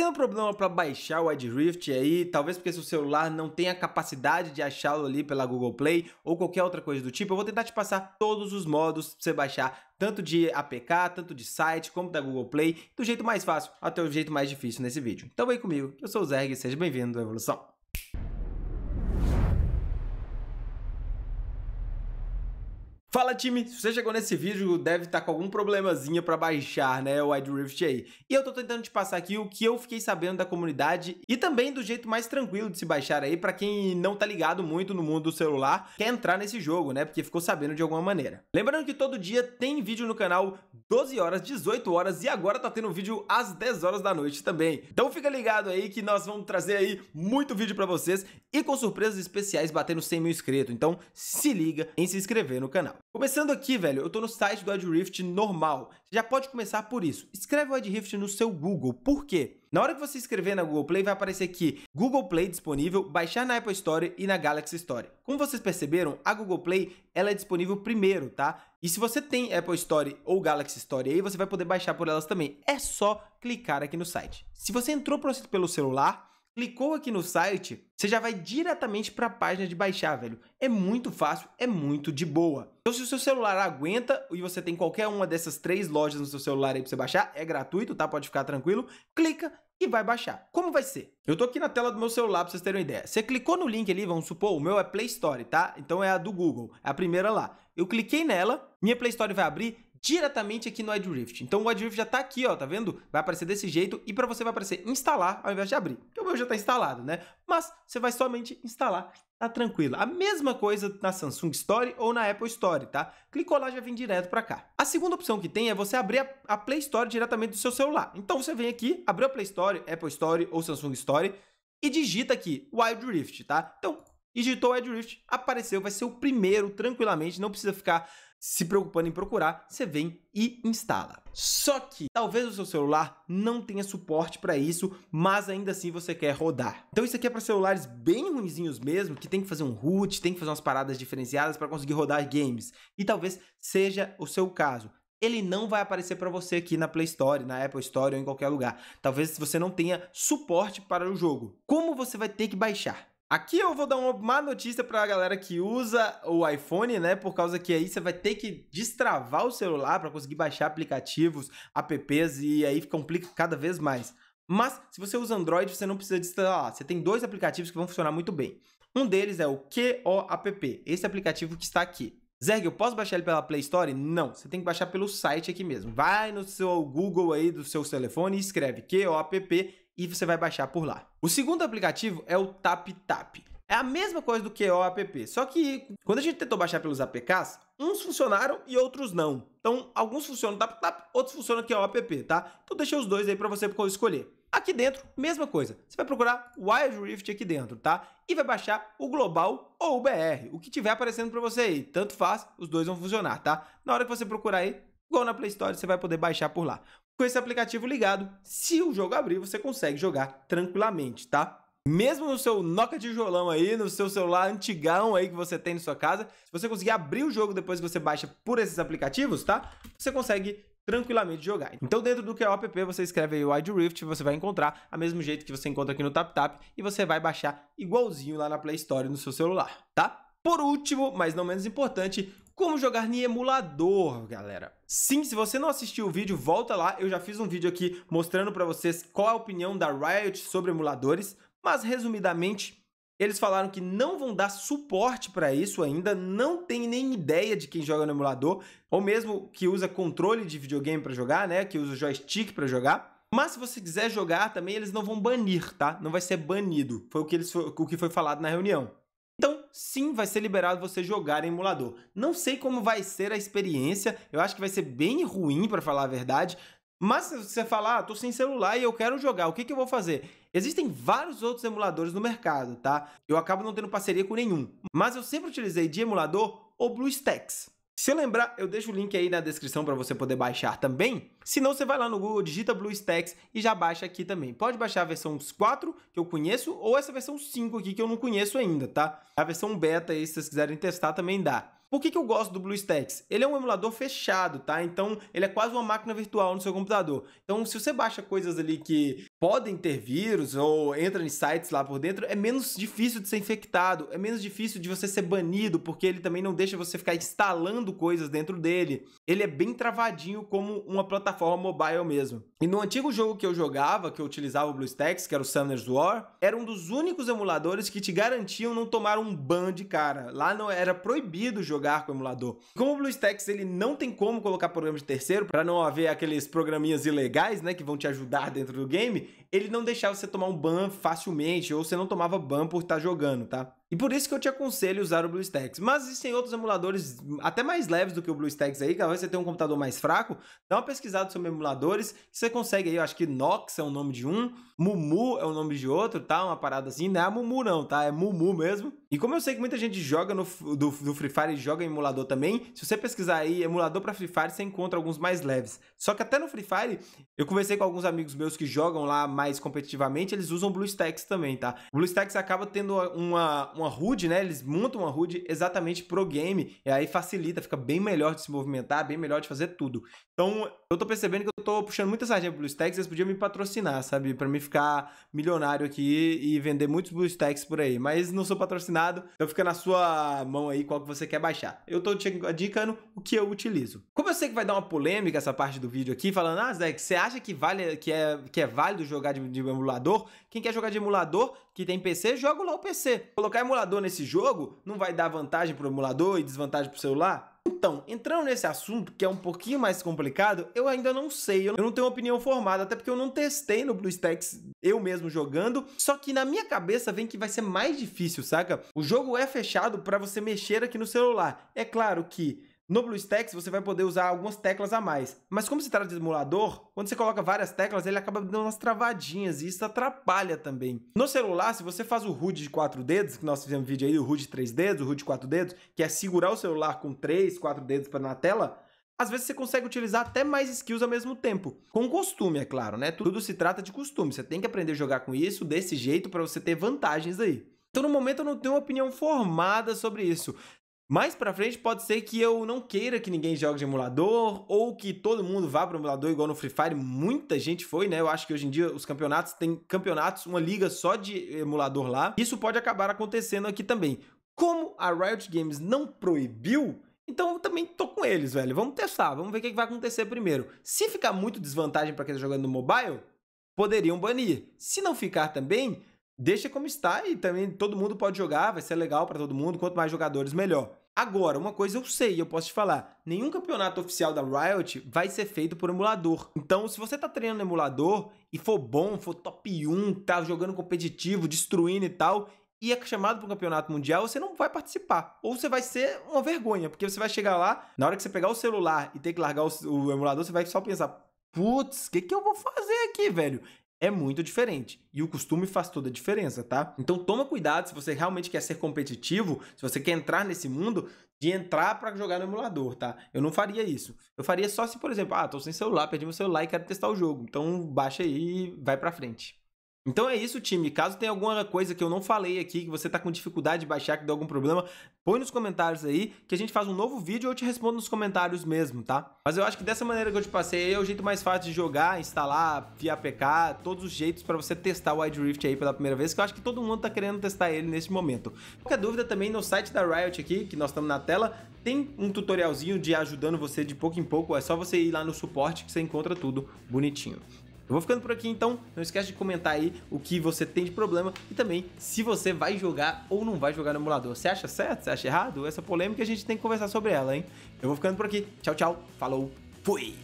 tendo problema para baixar o Wide Rift aí, talvez porque seu celular não tenha capacidade de achá-lo ali pela Google Play ou qualquer outra coisa do tipo, eu vou tentar te passar todos os modos para você baixar, tanto de APK, tanto de site, como da Google Play, do jeito mais fácil até o jeito mais difícil nesse vídeo. Então vem comigo, eu sou o Zerg, seja bem-vindo à Evolução. Fala time, se você chegou nesse vídeo, deve estar tá com algum problemazinho para baixar, né, o Wide Rift aí. E eu tô tentando te passar aqui o que eu fiquei sabendo da comunidade e também do jeito mais tranquilo de se baixar aí para quem não tá ligado muito no mundo do celular, quer entrar nesse jogo, né, porque ficou sabendo de alguma maneira. Lembrando que todo dia tem vídeo no canal 12 horas, 18 horas e agora tá tendo vídeo às 10 horas da noite também. Então fica ligado aí que nós vamos trazer aí muito vídeo para vocês e com surpresas especiais batendo 100 mil inscritos. Então se liga em se inscrever no canal. Começando aqui, velho, eu tô no site do Ed Rift normal. Você já pode começar por isso. Escreve o Ed Rift no seu Google. Por quê? Na hora que você escrever na Google Play, vai aparecer aqui Google Play disponível, baixar na Apple Store e na Galaxy Store. Como vocês perceberam, a Google Play ela é disponível primeiro, tá? E se você tem Apple Store ou Galaxy Store aí, você vai poder baixar por elas também. É só clicar aqui no site. Se você entrou pelo celular, Clicou aqui no site, você já vai diretamente para a página de baixar, velho. É muito fácil, é muito de boa. Então, se o seu celular aguenta e você tem qualquer uma dessas três lojas no seu celular aí para você baixar, é gratuito, tá? Pode ficar tranquilo. Clica e vai baixar. Como vai ser? Eu tô aqui na tela do meu celular para vocês terem uma ideia. Você clicou no link ali, vamos supor, o meu é Play Store, tá? Então é a do Google, é a primeira lá. Eu cliquei nela, minha Play Store vai abrir diretamente aqui no iDrift. Então o iDrift já está aqui, ó, tá vendo? Vai aparecer desse jeito e para você vai aparecer instalar ao invés de abrir. Porque o meu já está instalado, né? Mas você vai somente instalar tá tranquilo. A mesma coisa na Samsung Store ou na Apple Store, tá? Clicou lá, já vem direto para cá. A segunda opção que tem é você abrir a Play Store diretamente do seu celular. Então você vem aqui, abriu a Play Store, Apple Store ou Samsung Store e digita aqui Wild Rift, tá? Então, digitou Wild Rift, apareceu, vai ser o primeiro tranquilamente, não precisa ficar se preocupando em procurar, você vem e instala. Só que talvez o seu celular não tenha suporte para isso, mas ainda assim você quer rodar. Então isso aqui é para celulares bem ruinzinhos mesmo, que tem que fazer um root, tem que fazer umas paradas diferenciadas para conseguir rodar games. E talvez seja o seu caso ele não vai aparecer para você aqui na Play Store, na Apple Store ou em qualquer lugar. Talvez você não tenha suporte para o jogo. Como você vai ter que baixar? Aqui eu vou dar uma má notícia para a galera que usa o iPhone, né? Por causa que aí você vai ter que destravar o celular para conseguir baixar aplicativos, apps e aí complica cada vez mais. Mas se você usa Android, você não precisa destravar. Você tem dois aplicativos que vão funcionar muito bem. Um deles é o QOAPP, esse aplicativo que está aqui. Zerg, eu posso baixar ele pela Play Store? Não, você tem que baixar pelo site aqui mesmo. Vai no seu Google aí do seu telefone e escreve QOAPP e você vai baixar por lá. O segundo aplicativo é o TapTap. É a mesma coisa do QO app, só que quando a gente tentou baixar pelos APKs, uns funcionaram e outros não. Então, alguns funcionam tap tap, outros funcionam QO app, tá? Então deixei os dois aí para você escolher. Aqui dentro, mesma coisa. Você vai procurar Wild Rift aqui dentro, tá? E vai baixar o global ou o BR, o que tiver aparecendo para você aí. Tanto faz, os dois vão funcionar, tá? Na hora que você procurar aí, igual na Play Store, você vai poder baixar por lá com esse aplicativo ligado, se o jogo abrir, você consegue jogar tranquilamente, tá? Mesmo no seu Nokia tijolão aí, no seu celular antigão aí que você tem na sua casa, se você conseguir abrir o jogo depois que você baixa por esses aplicativos, tá? Você consegue tranquilamente jogar. Então dentro do que é o app, você escreve aí Wide Rift, você vai encontrar a mesmo jeito que você encontra aqui no TapTap Tap, e você vai baixar igualzinho lá na Play Store no seu celular, tá? Por último, mas não menos importante, como jogar em emulador, galera. Sim, se você não assistiu o vídeo, volta lá. Eu já fiz um vídeo aqui mostrando para vocês qual a opinião da Riot sobre emuladores. Mas, resumidamente, eles falaram que não vão dar suporte para isso ainda, não tem nem ideia de quem joga no emulador, ou mesmo que usa controle de videogame para jogar, né? Que usa joystick para jogar. Mas se você quiser jogar também, eles não vão banir, tá? Não vai ser banido. Foi o que, eles, o que foi falado na reunião sim vai ser liberado você jogar em emulador. Não sei como vai ser a experiência, eu acho que vai ser bem ruim, para falar a verdade. Mas se você falar, ah, tô sem celular e eu quero jogar, o que, que eu vou fazer? Existem vários outros emuladores no mercado, tá? Eu acabo não tendo parceria com nenhum. Mas eu sempre utilizei de emulador o BlueStacks. Se lembrar, eu deixo o link aí na descrição para você poder baixar também. Se não, você vai lá no Google, digita BlueStacks e já baixa aqui também. Pode baixar a versão 4, que eu conheço, ou essa versão 5 aqui, que eu não conheço ainda, tá? A versão beta aí, se vocês quiserem testar, também dá. Por que, que eu gosto do BlueStacks? Ele é um emulador fechado, tá? Então ele é quase uma máquina virtual no seu computador. Então se você baixa coisas ali que podem ter vírus ou entra em sites lá por dentro, é menos difícil de ser infectado, é menos difícil de você ser banido, porque ele também não deixa você ficar instalando coisas dentro dele. Ele é bem travadinho como uma plataforma mobile mesmo. E no antigo jogo que eu jogava, que eu utilizava o BlueStacks, que era o Summoner's War, era um dos únicos emuladores que te garantiam não tomar um ban de cara. Lá não era proibido jogar jogar com o emulador. Como o BlueStacks ele não tem como colocar programa de terceiro para não haver aqueles programinhas ilegais, né, que vão te ajudar dentro do game, ele não deixava você tomar um ban facilmente ou você não tomava ban por estar tá jogando, tá? E por isso que eu te aconselho usar o BlueStacks. Mas existem outros emuladores até mais leves do que o BlueStacks aí, talvez você tenha um computador mais fraco, dá uma pesquisada sobre emuladores, você consegue aí, eu acho que Nox é o nome de um, Mumu é o nome de outro, tá? Uma parada assim, não é a Mumu não, tá? É Mumu mesmo. E como eu sei que muita gente joga no, do, do Free Fire e joga em emulador também, se você pesquisar aí emulador para Free Fire, você encontra alguns mais leves. Só que até no Free Fire, eu conversei com alguns amigos meus que jogam lá mais competitivamente, eles usam BlueStacks também, tá? O BlueStacks acaba tendo uma uma HUD, né? Eles montam uma HUD exatamente pro game, e aí facilita, fica bem melhor de se movimentar, bem melhor de fazer tudo. Então, eu tô percebendo que eu tô puxando muita sardinha BlueStacks, eles podiam me patrocinar, sabe? para mim ficar milionário aqui e vender muitos BlueStacks por aí, mas não sou patrocinado, então fica na sua mão aí qual que você quer baixar. Eu tô te indicando o que eu utilizo. Como eu sei que vai dar uma polêmica essa parte do vídeo aqui, falando, ah, Zé, você acha que, vale, que, é, que é válido jogar de, de emulador? Quem quer jogar de emulador, que tem PC, joga lá o PC. Colocar emulador nesse jogo não vai dar vantagem para o emulador e desvantagem para o celular? Então, entrando nesse assunto, que é um pouquinho mais complicado, eu ainda não sei, eu não tenho uma opinião formada, até porque eu não testei no BlueStacks eu mesmo jogando, só que na minha cabeça vem que vai ser mais difícil, saca? O jogo é fechado para você mexer aqui no celular. É claro que no BlueStacks você vai poder usar algumas teclas a mais, mas como se trata de emulador, quando você coloca várias teclas ele acaba dando umas travadinhas e isso atrapalha também. No celular, se você faz o HUD de quatro dedos, que nós fizemos um vídeo aí, do HUD de três dedos, o HUD de quatro dedos, que é segurar o celular com três, quatro dedos para na tela, às vezes você consegue utilizar até mais skills ao mesmo tempo. Com costume, é claro, né? Tudo se trata de costume. Você tem que aprender a jogar com isso desse jeito para você ter vantagens aí. Então, no momento, eu não tenho uma opinião formada sobre isso. Mais pra frente pode ser que eu não queira que ninguém jogue de emulador ou que todo mundo vá pro emulador igual no Free Fire, muita gente foi, né? Eu acho que hoje em dia os campeonatos têm campeonatos, uma liga só de emulador lá. Isso pode acabar acontecendo aqui também. Como a Riot Games não proibiu, então eu também tô com eles, velho. Vamos testar, vamos ver o que vai acontecer primeiro. Se ficar muito desvantagem para quem tá jogando no mobile, poderiam banir. Se não ficar também, deixa como está e também todo mundo pode jogar, vai ser legal para todo mundo, quanto mais jogadores melhor. Agora, uma coisa eu sei, eu posso te falar, nenhum campeonato oficial da Riot vai ser feito por emulador. Então, se você tá treinando emulador e for bom, for top 1, tá jogando competitivo, destruindo e tal, e é chamado para um campeonato mundial, você não vai participar. Ou você vai ser uma vergonha, porque você vai chegar lá, na hora que você pegar o celular e ter que largar o, o emulador, você vai só pensar, putz, o que, que eu vou fazer aqui, velho? é muito diferente. E o costume faz toda a diferença, tá? Então toma cuidado se você realmente quer ser competitivo, se você quer entrar nesse mundo, de entrar para jogar no emulador, tá? Eu não faria isso. Eu faria só se, por exemplo, ah, tô sem celular, perdi meu celular e quero testar o jogo. Então baixa aí e vai para frente. Então é isso, time. Caso tenha alguma coisa que eu não falei aqui, que você tá com dificuldade de baixar, que deu algum problema, põe nos comentários aí, que a gente faz um novo vídeo ou eu te respondo nos comentários mesmo, tá? Mas eu acho que dessa maneira que eu te passei é o jeito mais fácil de jogar, instalar via APK, todos os jeitos para você testar o Wide Rift aí pela primeira vez, que eu acho que todo mundo tá querendo testar ele nesse momento. Qualquer dúvida também no site da Riot aqui, que nós estamos na tela, tem um tutorialzinho de ajudando você de pouco em pouco, é só você ir lá no suporte que você encontra tudo bonitinho. Eu vou ficando por aqui então, não esquece de comentar aí o que você tem de problema e também se você vai jogar ou não vai jogar no emulador. Você acha certo? Você acha errado? Essa polêmica a gente tem que conversar sobre ela, hein? Eu vou ficando por aqui. Tchau, tchau. Falou. Fui.